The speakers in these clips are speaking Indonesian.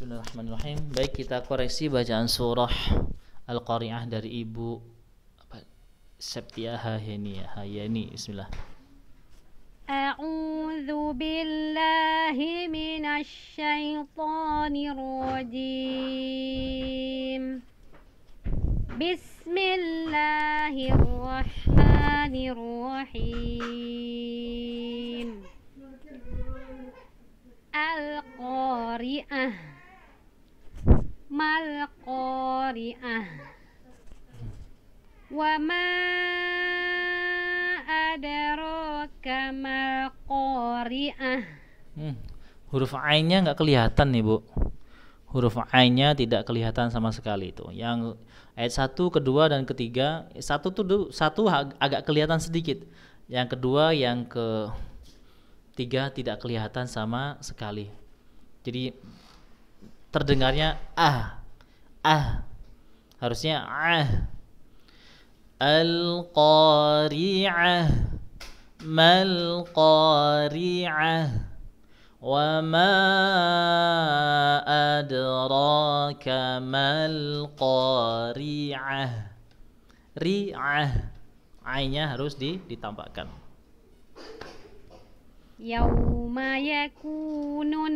Bismillahirrahmanirrahim. Baik kita koreksi bacaan surah Al-Qari'ah dari Ibu apa, Septia Hayani ya. Hayani. Bismillah. A'udzu billahi minasy syaithanir rajim. Bismillahirrahmanirrahim. Al-Qari'ah mal qari'ah wa ma adraka mal qari'ah hmm. huruf ainnya nggak kelihatan nih Bu huruf a nya tidak kelihatan sama sekali itu yang ayat satu kedua dan ketiga satu tuh satu agak kelihatan sedikit yang kedua yang ke tiga tidak kelihatan sama sekali jadi terdengarnya ah ah harusnya ah al qari'ah mal qari'ah wa ma adraka mal qari'ah ri'ah ainya harus di, ditampakkan yauma yakunun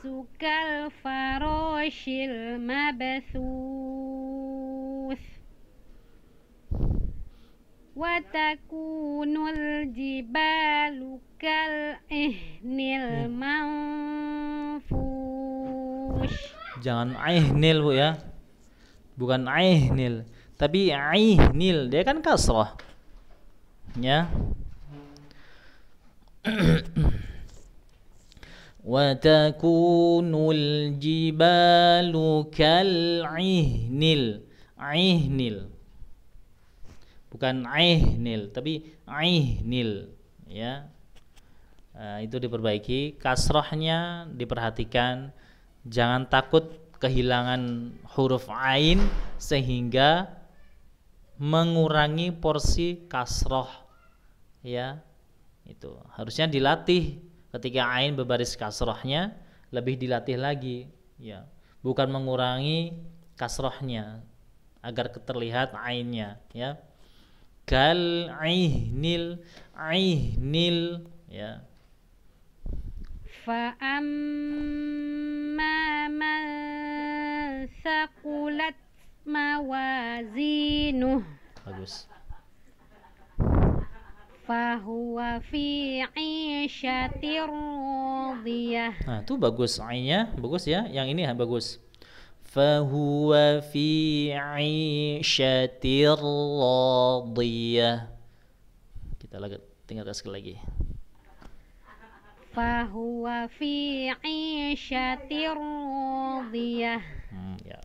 sukal faroshil mabathus watakunul jibalukal ihnil manfush jangan ihnil bu ya bukan ihnil tapi ihnil dia kan kasrah ya وتكون الجبال كالعهنل عهنل bukan ihnil tapi ihnil ya nah, itu diperbaiki kasrohnya diperhatikan jangan takut kehilangan huruf ain sehingga mengurangi porsi kasroh ya itu harusnya dilatih ketika ain berbaris kasrohnya lebih dilatih lagi ya bukan mengurangi kasrohnya agar terlihat ainnya ya kal ainil ainil ya fa amma man saqulat mawazinuh bagus fahuwa fi 'ishatir radiyah. Nah, itu bagus ainnya, bagus ya. Yang ini bagus. Fahuwa fi 'ishatir radiyah. Kita lagi tinggalkan sekali lagi. Fahuwa fi 'ishatir radiyah. Hmm, ya.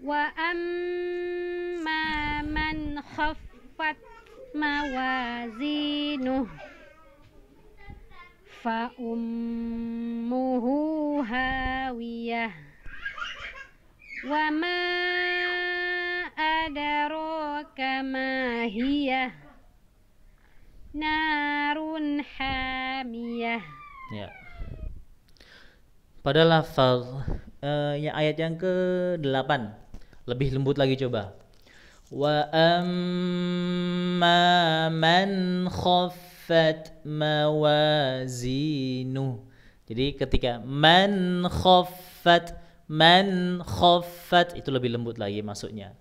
Wa amma man khaffat mawazinu fa ummuhu hawiyah wa ma adraka ma hiya narun hamiyah ya pada lafal uh, eh, ya ayat yang ke-8 lebih lembut lagi coba وأما من خفت موازينه jadi ketika man khaffat man khaffat itu lebih lembut lagi maksudnya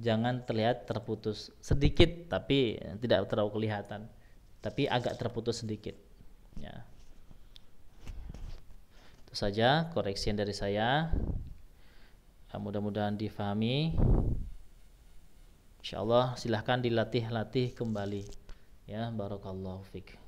jangan terlihat terputus sedikit tapi tidak terlalu kelihatan tapi agak terputus sedikit ya itu saja koreksian dari saya ya, mudah-mudahan difahami insyaallah silahkan dilatih-latih kembali ya barakallahu fiqh